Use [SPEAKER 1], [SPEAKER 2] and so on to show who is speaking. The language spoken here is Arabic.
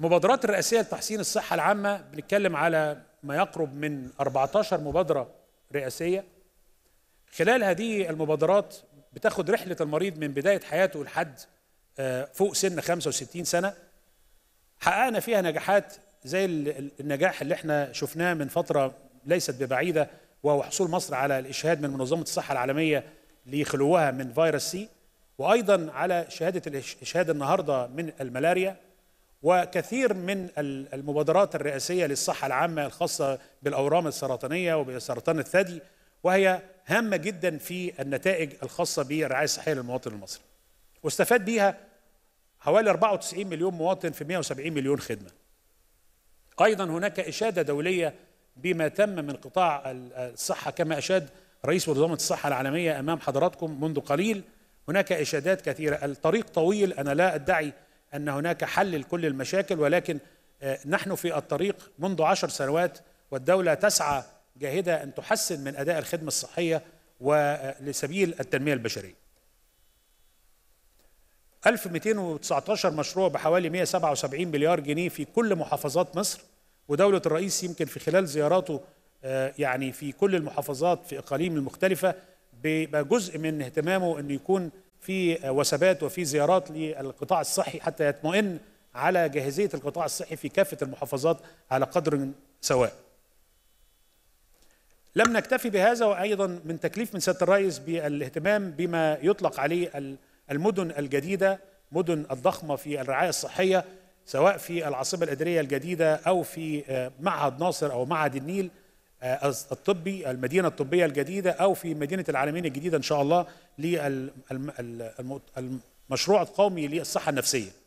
[SPEAKER 1] المبادرات الرئاسيه لتحسين الصحه العامه بنتكلم على ما يقرب من 14 مبادره رئاسيه خلال هذه المبادرات بتاخد رحله المريض من بدايه حياته لحد آه، فوق سن 65 سنه حققنا فيها نجاحات زي النجاح اللي احنا شفناه من فتره ليست ببعيده وهو حصول مصر على الاشهاد من منظمه الصحه العالميه لخلوها من فيروس سي وايضا على شهاده الاشهاد النهارده من الملاريا وكثير من المبادرات الرئاسيه للصحه العامه الخاصه بالاورام السرطانيه وبسرطان الثدي وهي هامه جدا في النتائج الخاصه بالرعايه الصحيه للمواطن المصري. واستفاد بيها حوالي 94 مليون مواطن في 170 مليون خدمه. ايضا هناك اشاده دوليه بما تم من قطاع الصحه كما اشاد رئيس منظمه الصحه العالميه امام حضراتكم منذ قليل هناك اشادات كثيره، الطريق طويل انا لا ادعي أن هناك حل لكل المشاكل ولكن آه، نحن في الطريق منذ عشر سنوات والدولة تسعى جاهدة أن تحسن من أداء الخدمة الصحية ولسبيل آه، التنمية البشرية 1219 مشروع بحوالي 177 مليار جنيه في كل محافظات مصر ودولة الرئيس يمكن في خلال زياراته آه، يعني في كل المحافظات في إقاليم المختلفة بيبقى جزء من اهتمامه أنه يكون في وثبات وفي زيارات للقطاع الصحي حتى يطمئن على جاهزيه القطاع الصحي في كافه المحافظات على قدر سواء. لم نكتفي بهذا وايضا من تكليف من سياده الرئيس بالاهتمام بما يطلق عليه المدن الجديده، مدن الضخمه في الرعايه الصحيه سواء في العاصمه الاداريه الجديده او في آه، معهد ناصر او معهد النيل آه، الطبي المدينه الطبيه الجديده او في مدينه العالمين الجديده ان شاء الله للمشروع القومي للصحه النفسيه